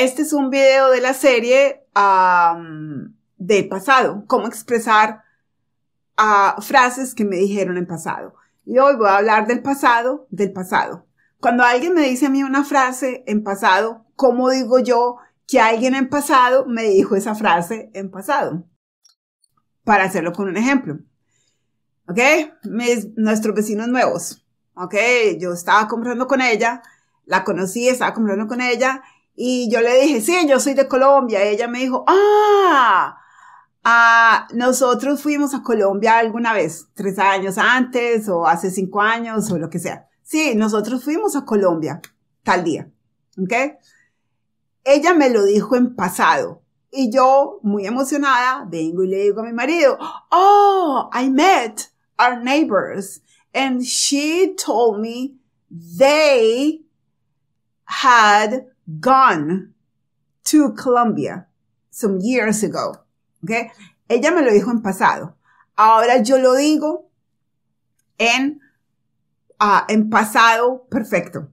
Este es un video de la serie de del pasado, cómo expresar frases que me dijeron en pasado. Y hoy voy a hablar del pasado, del pasado. Cuando alguien me dice a mí una frase en pasado, ¿cómo digo yo que alguien en pasado me dijo esa frase en pasado? Para hacerlo con un ejemplo. ¿Ok? nuestros vecinos nuevos. ¿Ok? Yo estaba comprando con ella, la conocí, estaba comprando con ella y yo le dije, sí, yo soy de Colombia. ella me dijo, ah, ah, nosotros fuimos a Colombia alguna vez, tres años antes o hace cinco años o lo que sea. Sí, nosotros fuimos a Colombia tal día. ¿Ok? Ella me lo dijo en pasado. Y yo, muy emocionada, vengo y le digo a mi marido, oh, I met our neighbors and she told me they had gone to Colombia some years ago. ¿Okay? Ella me lo dijo en pasado. Ahora yo lo digo en, ah, en pasado perfecto.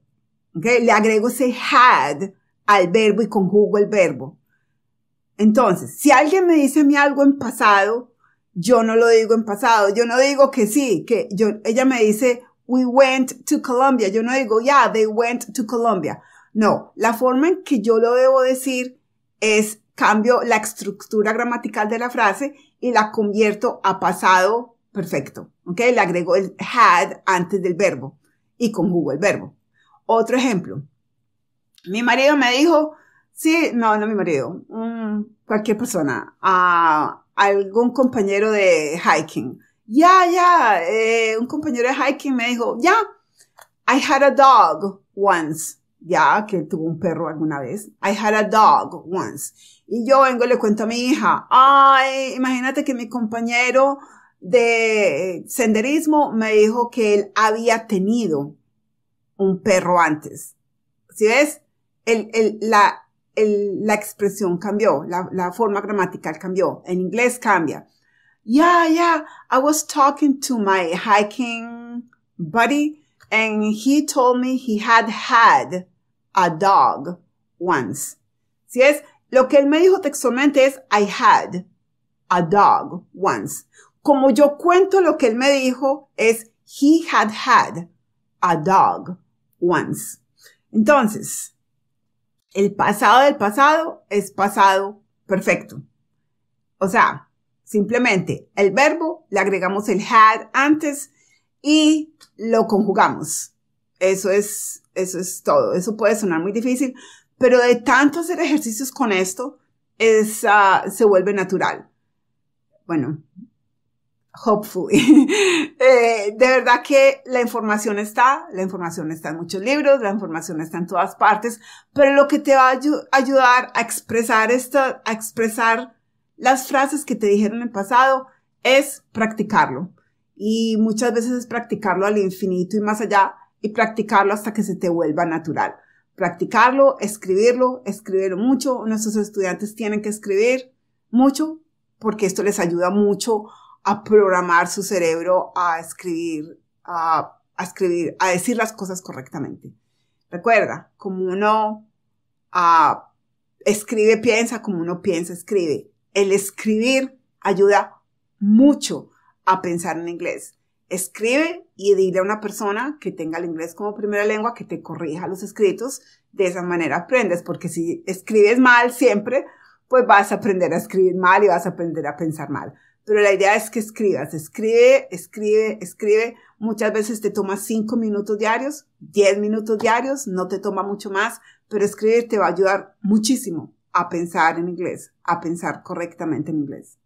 ¿Okay? Le agrego ese had al verbo y conjugo el verbo. Entonces, si alguien me dice a algo en pasado, yo no lo digo en pasado. Yo no digo que sí, que yo, ella me dice, we went to Colombia. Yo no digo, yeah, they went to Colombia. No, la forma en que yo lo debo decir es cambio la estructura gramatical de la frase y la convierto a pasado perfecto. ¿Ok? Le agrego el had antes del verbo y conjugo el verbo. Otro ejemplo. Mi marido me dijo, sí, no, no mi marido, mm, cualquier persona, algún compañero de hiking. Ya, ya, eh, un compañero de hiking me dijo, ya, I had a dog once ya que tuvo un perro alguna vez. I had a dog once. Y yo vengo y le cuento a mi hija, ay, imagínate que mi compañero de senderismo me dijo que él había tenido un perro antes. Si ¿Sí ves? la, expresión cambió, la, la, forma gramatical cambió. En inglés cambia. Yeah, yeah, I was talking to my hiking buddy and he told me he had had a dog once. Si es, lo que él me dijo textualmente es, I had a dog once. Como yo cuento lo que él me dijo es, he had had a dog once. Entonces, el pasado del pasado es pasado perfecto. O sea, simplemente el verbo, le agregamos el had antes y lo conjugamos. Eso es, eso es todo. Eso puede sonar muy difícil, pero de tanto hacer ejercicios con esto, se vuelve natural. Bueno, hopefully. Eh, de verdad que la información está, la información está en muchos libros, la información está en todas partes, pero lo que te va a ayudar a expresar esta, a expresar las frases que te dijeron en el pasado es practicarlo. Y muchas veces es practicarlo al infinito y más allá y practicarlo hasta que se te vuelva natural. Practicarlo, escribirlo, escribirlo mucho. Nuestros estudiantes tienen que escribir mucho porque esto les ayuda mucho a programar su cerebro a escribir, a, escribir, a decir las cosas correctamente. Recuerda, como uno ah, escribe, piensa, como uno piensa, escribe. El escribir ayuda mucho a pensar en inglés escribe y dile a una persona que tenga el inglés como primera lengua que te corrija los escritos. De esa manera aprendes, porque si escribes mal siempre, pues vas a aprender a escribir mal y vas a aprender a pensar mal. Pero la idea es que escribas, escribe, escribe, escribe. Muchas veces te toma cinco minutos diarios, diez minutos diarios, no te toma mucho más, pero escribir te va a ayudar muchísimo a pensar en inglés, a pensar correctamente en inglés.